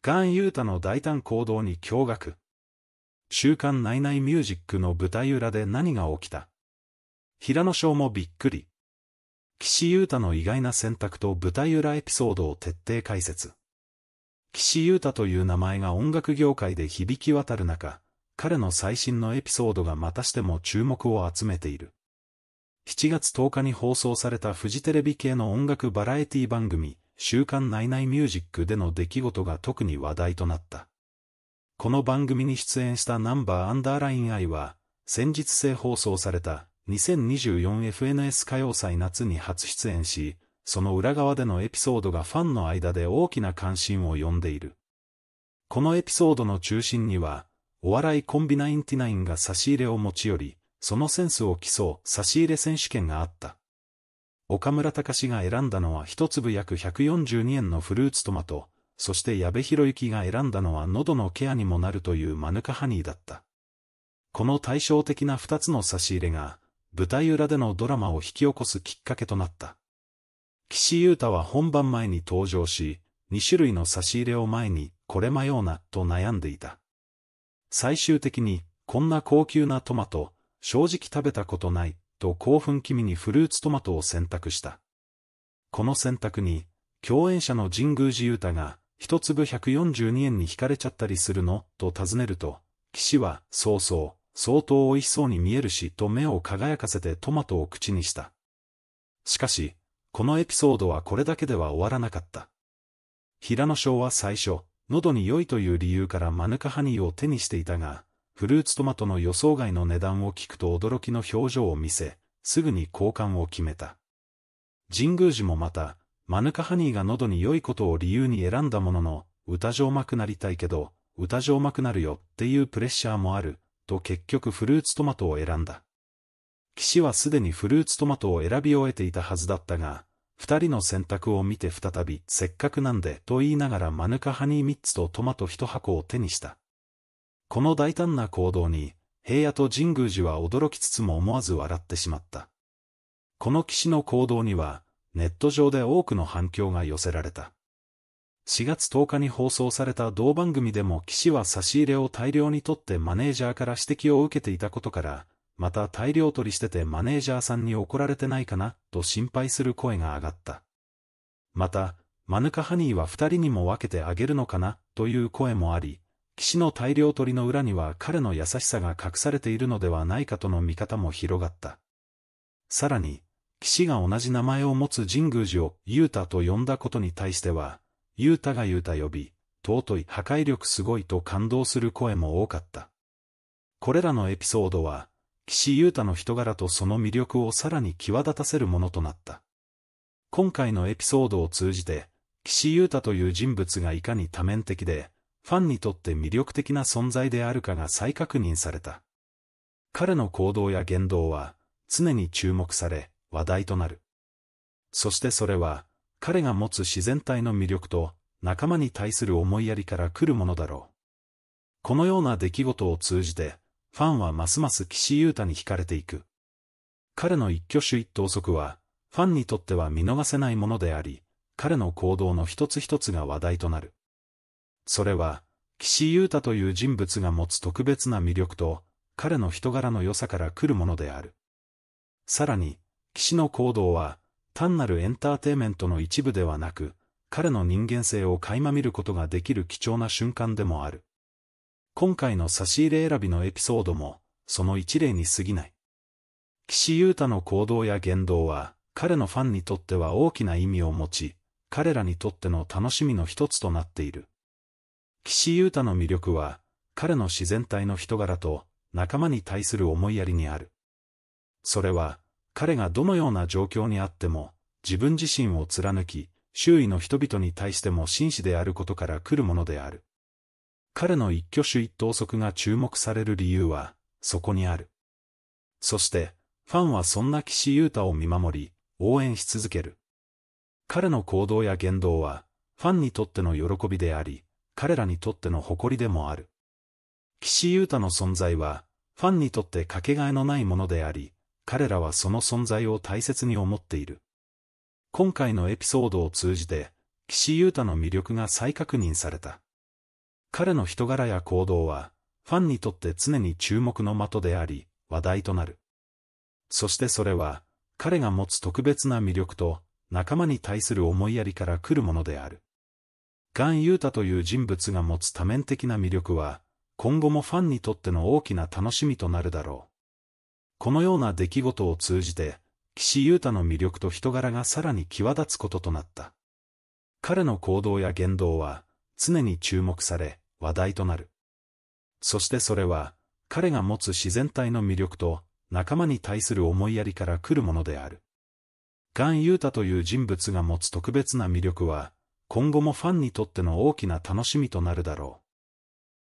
ガン・ユータの大胆行動に驚愕。週刊ナイナイミュージックの舞台裏で何が起きた平野翔もびっくり。岸ー太の意外な選択と舞台裏エピソードを徹底解説。岸ー太という名前が音楽業界で響き渡る中、彼の最新のエピソードがまたしても注目を集めている。7月10日に放送されたフジテレビ系の音楽バラエティ番組、週刊ナイナイミュージックでの出来事が特に話題となった。この番組に出演したナンバーアンダーラインイは、先日制放送された 2024FNS 歌謡祭夏に初出演し、その裏側でのエピソードがファンの間で大きな関心を呼んでいる。このエピソードの中心には、お笑いコンビナインティナインが差し入れを持ち寄り、そのセンスを競う差し入れ選手権があった。岡村隆が選んだのは一粒約142円のフルーツトマト、そして矢部博之が選んだのは喉のケアにもなるというマヌカハニーだった。この対照的な二つの差し入れが、舞台裏でのドラマを引き起こすきっかけとなった。岸優太は本番前に登場し、二種類の差し入れを前に、これ迷うな、と悩んでいた。最終的に、こんな高級なトマト、正直食べたことない、と興奮気味にフルーツトマトを選択した。この選択に、共演者の神宮寺勇太が、一粒142円に惹かれちゃったりするのと尋ねると、騎士は、そうそう、相当美味しそうに見えるし、と目を輝かせてトマトを口にした。しかし、このエピソードはこれだけでは終わらなかった。平野翔は最初、喉に良いという理由からマヌカハニーを手にしていたが、フルーツトマトの予想外の値段を聞くと驚きの表情を見せ、すぐに交換を決めた。神宮寺もまた、マヌカハニーが喉に良いことを理由に選んだものの、歌上手くなりたいけど、歌上手くなるよっていうプレッシャーもある、と結局フルーツトマトを選んだ。騎士はすでにフルーツトマトを選び終えていたはずだったが、二人の選択を見て再び、せっかくなんで、と言いながらマヌカハニー三つとトマト一箱を手にした。この大胆な行動に、平野と神宮寺は驚きつつも思わず笑ってしまった。この騎士の行動には、ネット上で多くの反響が寄せられた。4月10日に放送された同番組でも騎士は差し入れを大量に取ってマネージャーから指摘を受けていたことから、また大量取りしててマネージャーさんに怒られてないかな、と心配する声が上がった。また、マヌカハニーは二人にも分けてあげるのかな、という声もあり、岸の大量取りの裏には彼の優しさが隠されているのではないかとの見方も広がった。さらに、岸が同じ名前を持つ神宮寺を雄太と呼んだことに対しては、雄太が雄太呼び、尊い破壊力すごいと感動する声も多かった。これらのエピソードは、岸優太の人柄とその魅力をさらに際立たせるものとなった。今回のエピソードを通じて、岸優太という人物がいかに多面的で、ファンにとって魅力的な存在であるかが再確認された。彼の行動や言動は、常に注目され、話題となる。そしてそれは、彼が持つ自然体の魅力と、仲間に対する思いやりから来るものだろう。このような出来事を通じて、ファンはますます岸優太に惹かれていく。彼の一挙手一投足は、ファンにとっては見逃せないものであり、彼の行動の一つ一つが話題となる。それは、岸優太という人物が持つ特別な魅力と、彼の人柄の良さから来るものである。さらに、岸の行動は、単なるエンターテイメントの一部ではなく、彼の人間性を垣間見ることができる貴重な瞬間でもある。今回の差し入れ選びのエピソードも、その一例に過ぎない。岸優太の行動や言動は、彼のファンにとっては大きな意味を持ち、彼らにとっての楽しみの一つとなっている。岸優太の魅力は、彼の自然体の人柄と、仲間に対する思いやりにある。それは、彼がどのような状況にあっても、自分自身を貫き、周囲の人々に対しても真摯であることから来るものである。彼の一挙手一投足が注目される理由は、そこにある。そして、ファンはそんな岸優太を見守り、応援し続ける。彼の行動や言動は、ファンにとっての喜びであり、彼らにとっての誇りでもある。岸優太の存在は、ファンにとってかけがえのないものであり、彼らはその存在を大切に思っている。今回のエピソードを通じて、岸優太の魅力が再確認された。彼の人柄や行動は、ファンにとって常に注目の的であり、話題となる。そしてそれは、彼が持つ特別な魅力と、仲間に対する思いやりから来るものである。ガン・ユータという人物が持つ多面的な魅力は、今後もファンにとっての大きな楽しみとなるだろう。このような出来事を通じて、岸優太の魅力と人柄がさらに際立つこととなった。彼の行動や言動は、常に注目され、話題となる。そしてそれは、彼が持つ自然体の魅力と、仲間に対する思いやりから来るものである。ガン・ユータという人物が持つ特別な魅力は、今後もファンにとっての大きな楽しみとなるだろ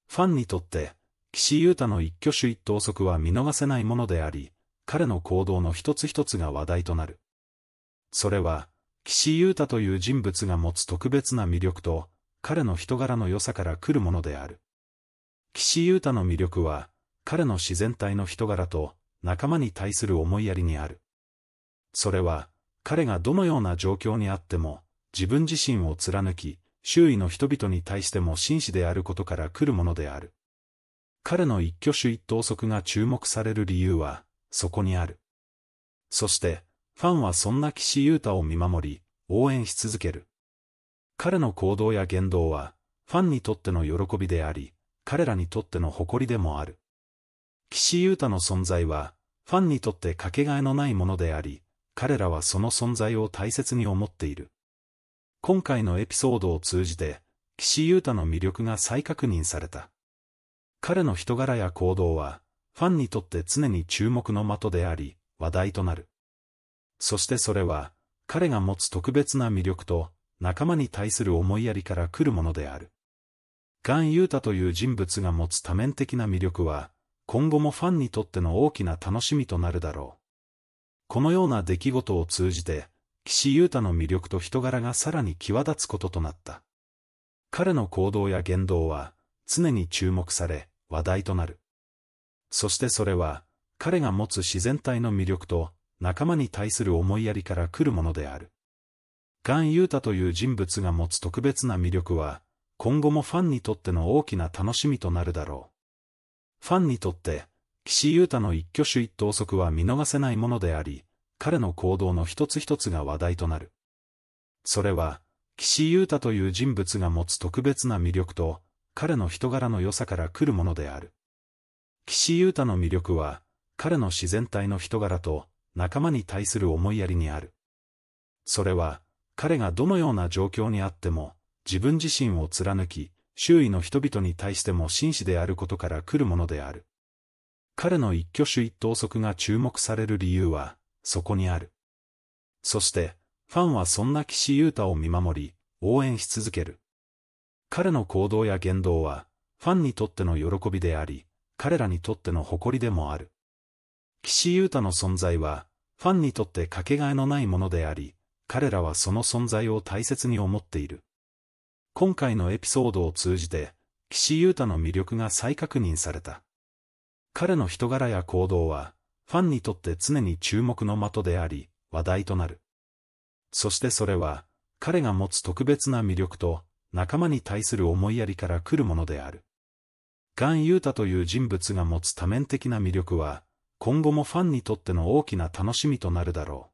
う。ファンにとって、岸優太の一挙手一投足は見逃せないものであり、彼の行動の一つ一つが話題となる。それは、岸優太という人物が持つ特別な魅力と、彼の人柄の良さから来るものである。岸優太の魅力は、彼の自然体の人柄と、仲間に対する思いやりにある。それは、彼がどのような状況にあっても、自分自身を貫き、周囲の人々に対しても真摯であることから来るものである。彼の一挙手一投足が注目される理由は、そこにある。そして、ファンはそんな岸優太を見守り、応援し続ける。彼の行動や言動は、ファンにとっての喜びであり、彼らにとっての誇りでもある。岸優太の存在は、ファンにとってかけがえのないものであり、彼らはその存在を大切に思っている。今回のエピソードを通じて、岸優太の魅力が再確認された。彼の人柄や行動は、ファンにとって常に注目の的であり、話題となる。そしてそれは、彼が持つ特別な魅力と、仲間に対する思いやりから来るものである。ガン・ユータという人物が持つ多面的な魅力は、今後もファンにとっての大きな楽しみとなるだろう。このような出来事を通じて、岸優太の魅力と人柄がさらに際立つこととなった。彼の行動や言動は、常に注目され、話題となる。そしてそれは、彼が持つ自然体の魅力と、仲間に対する思いやりから来るものである。ガン・ユータという人物が持つ特別な魅力は、今後もファンにとっての大きな楽しみとなるだろう。ファンにとって、岸優太の一挙手一投足は見逃せないものであり、彼の行動の一つ一つが話題となる。それは、岸優太という人物が持つ特別な魅力と、彼の人柄の良さから来るものである。岸優太の魅力は、彼の自然体の人柄と、仲間に対する思いやりにある。それは、彼がどのような状況にあっても、自分自身を貫き、周囲の人々に対しても真摯であることから来るものである。彼の一挙手一投足が注目される理由は、そこにある。そして、ファンはそんな岸優太を見守り、応援し続ける。彼の行動や言動は、ファンにとっての喜びであり、彼らにとっての誇りでもある。岸優太の存在は、ファンにとってかけがえのないものであり、彼らはその存在を大切に思っている。今回のエピソードを通じて、岸優太の魅力が再確認された。彼の人柄や行動は、ファンにとって常に注目の的であり、話題となる。そしてそれは、彼が持つ特別な魅力と、仲間に対する思いやりから来るものである。ガン・ユータという人物が持つ多面的な魅力は、今後もファンにとっての大きな楽しみとなるだろう。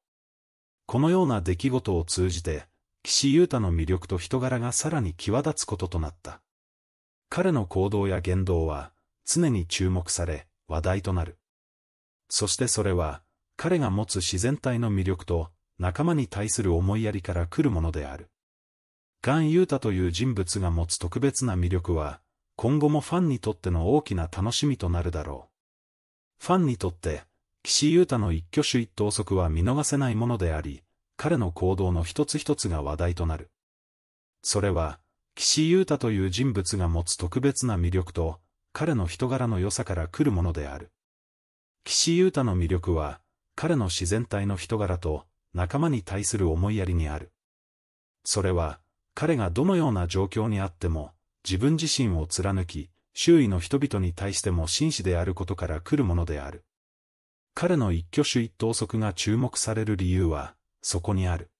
このような出来事を通じて、岸ータの魅力と人柄がさらに際立つこととなった。彼の行動や言動は、常に注目され、話題となる。そしてそれは、彼が持つ自然体の魅力と、仲間に対する思いやりから来るものである。ガン・ユータという人物が持つ特別な魅力は、今後もファンにとっての大きな楽しみとなるだろう。ファンにとって、岸ータの一挙手一投足は見逃せないものであり、彼の行動の一つ一つが話題となる。それは、岸ータという人物が持つ特別な魅力と、彼の人柄の良さから来るものである。岸優太の魅力は、彼の自然体の人柄と仲間に対する思いやりにある。それは、彼がどのような状況にあっても、自分自身を貫き、周囲の人々に対しても真摯であることから来るものである。彼の一挙手一投足が注目される理由は、そこにある。